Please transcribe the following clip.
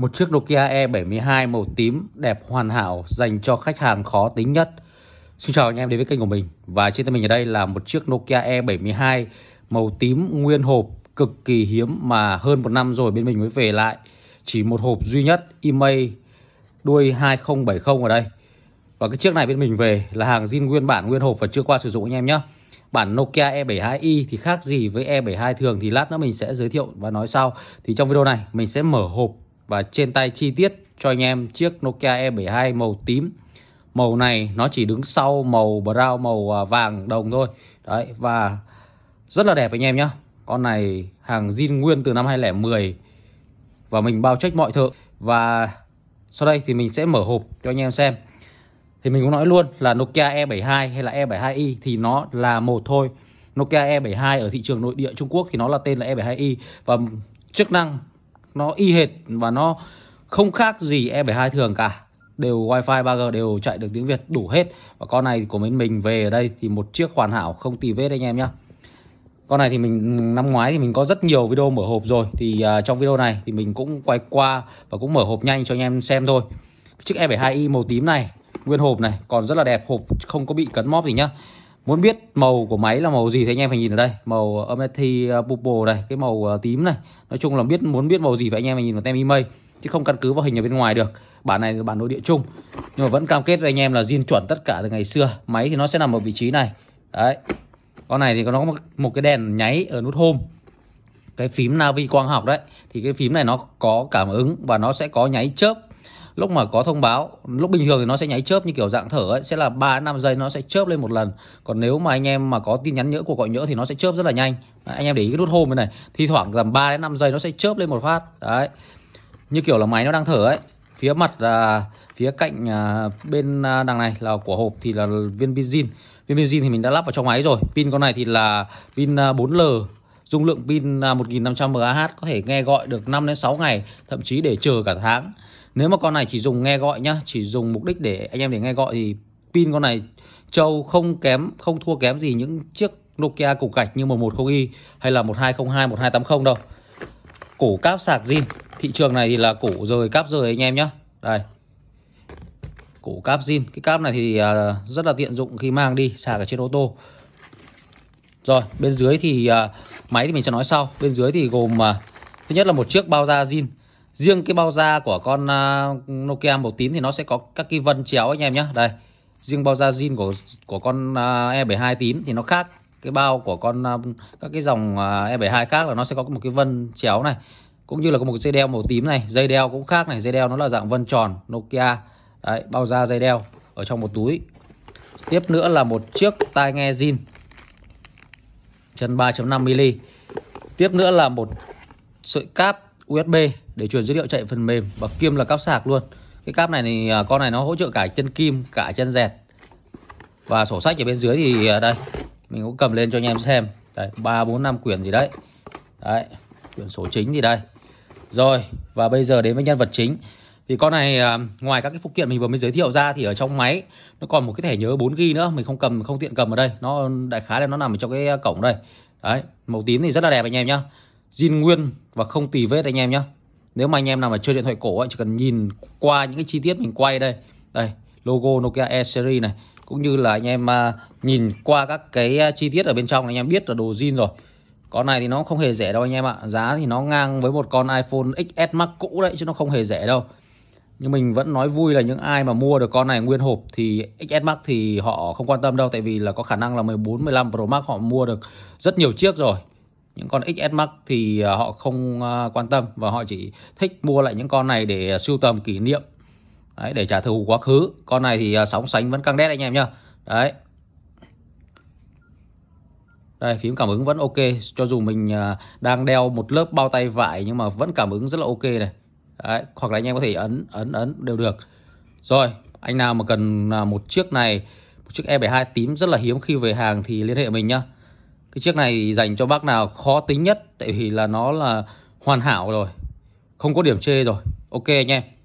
Một chiếc Nokia E72 màu tím đẹp hoàn hảo dành cho khách hàng khó tính nhất. Xin chào anh em đến với kênh của mình. Và trên tay mình ở đây là một chiếc Nokia E72 màu tím nguyên hộp cực kỳ hiếm mà hơn một năm rồi bên mình mới về lại. Chỉ một hộp duy nhất IMEI đuôi 2070 ở đây. Và cái chiếc này bên mình về là hàng zin nguyên bản nguyên hộp và chưa qua sử dụng anh em nhé. Bản Nokia E72i thì khác gì với E72 thường thì lát nữa mình sẽ giới thiệu và nói sau. Thì trong video này mình sẽ mở hộp và trên tay chi tiết cho anh em chiếc Nokia E72 màu tím màu này nó chỉ đứng sau màu brown màu à, vàng đồng thôi đấy và rất là đẹp anh em nhá con này hàng zin nguyên từ năm 2010 và mình bao trách mọi thợ và sau đây thì mình sẽ mở hộp cho anh em xem thì mình cũng nói luôn là Nokia E72 hay là E72i thì nó là một thôi Nokia E72 ở thị trường nội địa Trung Quốc thì nó là tên là E72i và chức năng nó y hệt và nó không khác gì E72 thường cả đều wifi 3G đều chạy được tiếng Việt đủ hết và con này của mình mình về ở đây thì một chiếc hoàn hảo không tì vết anh em nhé con này thì mình năm ngoái thì mình có rất nhiều video mở hộp rồi thì uh, trong video này thì mình cũng quay qua và cũng mở hộp nhanh cho anh em xem thôi chiếc E72i màu tím này nguyên hộp này còn rất là đẹp hộp không có bị cấn móp gì nhá Muốn biết màu của máy là màu gì thì anh em phải nhìn ở đây Màu Amity ờ, ờ, Purple này Cái màu ờ, tím này Nói chung là biết muốn biết màu gì phải anh em phải nhìn vào tem email Chứ không căn cứ vào hình ở bên ngoài được Bản này là bản nội địa chung Nhưng mà vẫn cam kết với anh em là zin chuẩn tất cả từ ngày xưa Máy thì nó sẽ nằm ở vị trí này Đấy Con này thì nó có một cái đèn nháy ở nút home Cái phím Navi quang học đấy Thì cái phím này nó có cảm ứng Và nó sẽ có nháy chớp lúc mà có thông báo lúc bình thường thì nó sẽ nháy chớp như kiểu dạng thở ấy sẽ là 3 đến 5 giây nó sẽ chớp lên một lần còn nếu mà anh em mà có tin nhắn nhỡ của gọi nhỡ thì nó sẽ chớp rất là nhanh đấy, anh em để ý cái nút home này thi thoảng tầm 3 đến 5 giây nó sẽ chớp lên một phát đấy như kiểu là máy nó đang thở ấy phía mặt là phía cạnh à, bên à, đằng này là của hộp thì là viên pin viên pin thì mình đã lắp vào trong máy rồi pin con này thì là pin 4L à, dung lượng pin 1500 à, mAh có thể nghe gọi được 5 đến 6 ngày thậm chí để chờ cả tháng nếu mà con này chỉ dùng nghe gọi nhá chỉ dùng mục đích để anh em để nghe gọi thì pin con này trâu không kém không thua kém gì những chiếc Nokia cục gạch như 110i hay là 1202 1280 đâu cổ cáp sạc zin thị trường này thì là cổ rời cáp rời anh em nhá đây cổ cáp zin cái cáp này thì à, rất là tiện dụng khi mang đi sạc ở trên ô tô rồi bên dưới thì à, máy thì mình sẽ nói sau bên dưới thì gồm à, thứ nhất là một chiếc bao da zin riêng cái bao da của con à, Nokia màu tím thì nó sẽ có các cái vân chéo anh em nhé đây riêng bao da zin của của con à, E72 tím thì nó khác cái bao của con à, các cái dòng E72 khác là nó sẽ có một cái vân chéo này cũng như là có một cái dây đeo màu tím này dây đeo cũng khác này dây đeo nó là dạng vân tròn Nokia đấy bao da dây đeo ở trong một túi tiếp nữa là một chiếc tai nghe zin chân 3.5 mm tiếp nữa là một sợi cáp USB để chuyển dữ liệu chạy phần mềm và kim là cáp sạc luôn cái cáp này thì à, con này nó hỗ trợ cả chân kim cả chân dẹt và sổ sách ở bên dưới thì à, đây mình cũng cầm lên cho anh em xem đấy ba bốn năm quyển gì đấy đấy quyển sổ chính thì đây rồi và bây giờ đến với nhân vật chính thì con này à, ngoài các cái phụ kiện mình vừa mới giới thiệu ra thì ở trong máy nó còn một cái thẻ nhớ 4 g nữa mình không cầm không tiện cầm ở đây nó đại khái là nó nằm ở trong cái cổng đây đấy màu tím thì rất là đẹp anh em nhá zin nguyên và không tì vết anh em nhá nếu mà anh em nào mà chơi điện thoại cổ ấy, chỉ cần nhìn qua những cái chi tiết mình quay đây đây logo Nokia E series này cũng như là anh em à, nhìn qua các cái à, chi tiết ở bên trong anh em biết là đồ zin rồi con này thì nó không hề rẻ đâu anh em ạ giá thì nó ngang với một con iPhone XS Max cũ đấy chứ nó không hề rẻ đâu nhưng mình vẫn nói vui là những ai mà mua được con này nguyên hộp thì XS Max thì họ không quan tâm đâu tại vì là có khả năng là 14 15 Pro Max họ mua được rất nhiều chiếc rồi những con XS Max thì à, họ không à, quan tâm và họ chỉ thích mua lại những con này để à, sưu tầm kỷ niệm đấy, để trả thù quá khứ con này thì sóng sánh vẫn căng đét anh em nhá đấy đây phím cảm ứng vẫn ok cho dù mình đang đeo một lớp bao tay vải nhưng mà vẫn cảm ứng rất là ok này đấy, hoặc là anh em có thể ấn ấn ấn đều được rồi anh nào mà cần một chiếc này một chiếc E72 tím rất là hiếm khi về hàng thì liên hệ mình nhá cái chiếc này dành cho bác nào khó tính nhất tại vì là nó là hoàn hảo rồi không có điểm chê rồi ok anh em